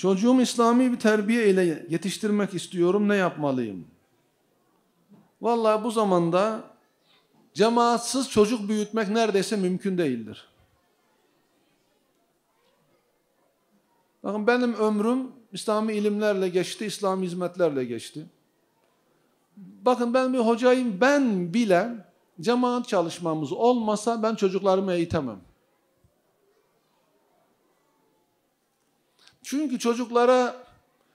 Çocuğumu İslami bir terbiye ile yetiştirmek istiyorum ne yapmalıyım? Vallahi bu zamanda cemaatsız çocuk büyütmek neredeyse mümkün değildir. Bakın benim ömrüm İslami ilimlerle geçti, İslami hizmetlerle geçti. Bakın ben bir hocayım, ben bile cemaat çalışmamız olmasa ben çocuklarımı eğitemem. Çünkü çocuklara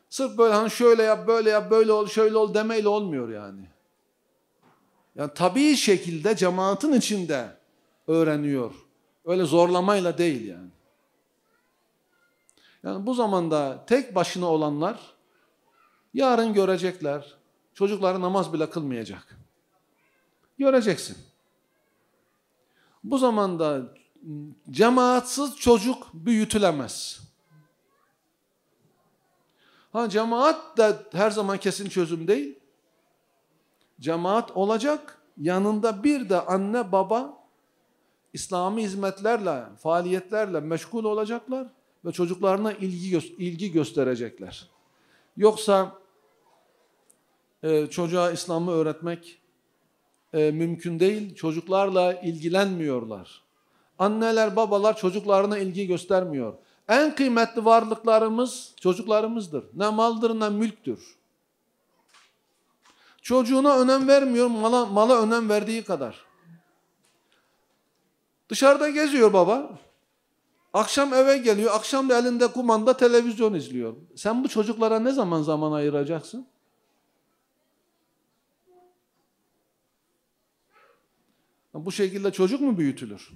sırf böyle hani şöyle yap, böyle yap, böyle ol, şöyle ol demeyle olmuyor yani. Yani tabii şekilde cemaatin içinde öğreniyor. Öyle zorlamayla değil yani. Yani bu zamanda tek başına olanlar yarın görecekler. Çocukları namaz bile kılmayacak. Göreceksin. Bu zamanda cemaatsiz çocuk büyütülemez. Ha cemaat da her zaman kesin çözüm değil. Cemaat olacak. Yanında bir de anne baba İslami hizmetlerle, faaliyetlerle meşgul olacaklar ve çocuklarına ilgi gö ilgi gösterecekler. Yoksa e, çocuğa İslam'ı öğretmek e, mümkün değil. Çocuklarla ilgilenmiyorlar. Anneler, babalar çocuklarına ilgi göstermiyor. En kıymetli varlıklarımız çocuklarımızdır. Ne maldır ne mülktür. Çocuğuna önem vermiyor, mala, mala önem verdiği kadar. Dışarıda geziyor baba. Akşam eve geliyor, akşam da elinde kumanda televizyon izliyor. Sen bu çocuklara ne zaman zaman ayıracaksın? Bu şekilde çocuk mu büyütülür?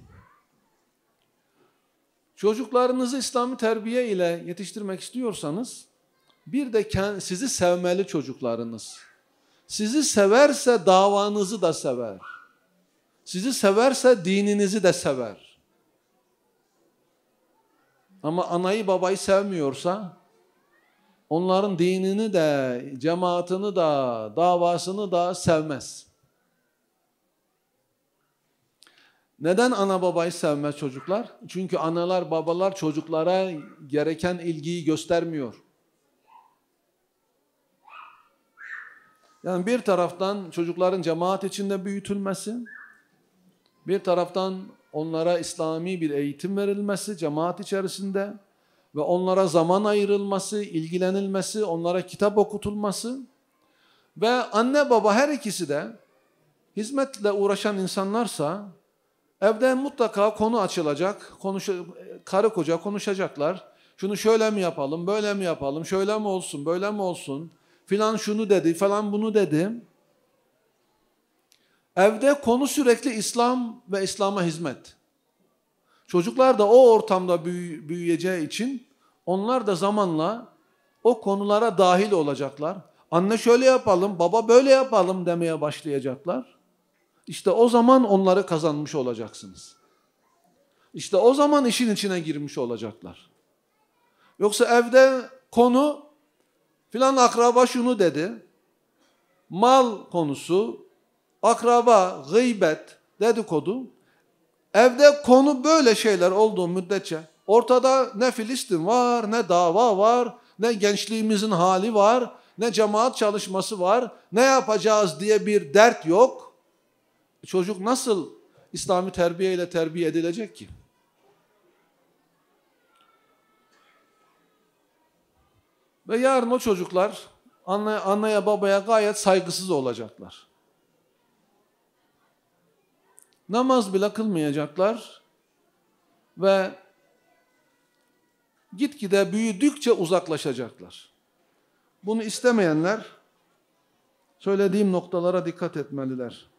Çocuklarınızı İslami terbiye ile yetiştirmek istiyorsanız bir de sizi sevmeli çocuklarınız. Sizi severse davanızı da sever. Sizi severse dininizi de sever. Ama anayı babayı sevmiyorsa onların dinini de, cemaatini de, davasını da sevmez. Neden ana babayı sevmez çocuklar? Çünkü analar babalar çocuklara gereken ilgiyi göstermiyor. Yani bir taraftan çocukların cemaat içinde büyütülmesi, bir taraftan onlara İslami bir eğitim verilmesi cemaat içerisinde ve onlara zaman ayrılması, ilgilenilmesi, onlara kitap okutulması ve anne baba her ikisi de hizmetle uğraşan insanlarsa Evde mutlaka konu açılacak. Konuş karı koca konuşacaklar. Şunu şöyle mi yapalım, böyle mi yapalım, şöyle mi olsun, böyle mi olsun? Filan şunu dedi, falan bunu dedi. Evde konu sürekli İslam ve İslam'a hizmet. Çocuklar da o ortamda büyü büyüyeceği için onlar da zamanla o konulara dahil olacaklar. Anne şöyle yapalım, baba böyle yapalım demeye başlayacaklar. İşte o zaman onları kazanmış olacaksınız. İşte o zaman işin içine girmiş olacaklar. Yoksa evde konu filan akraba şunu dedi. Mal konusu, akraba, gıybet, dedikodu. Evde konu böyle şeyler olduğu müddetçe ortada ne Filistin var, ne dava var, ne gençliğimizin hali var, ne cemaat çalışması var, ne yapacağız diye bir dert yok. Çocuk nasıl İslami terbiye ile terbiye edilecek ki? Ve yarın o çocuklar anneye, anneye babaya gayet saygısız olacaklar. Namaz bile kılmayacaklar ve gitgide büyüdükçe uzaklaşacaklar. Bunu istemeyenler söylediğim noktalara dikkat etmeliler.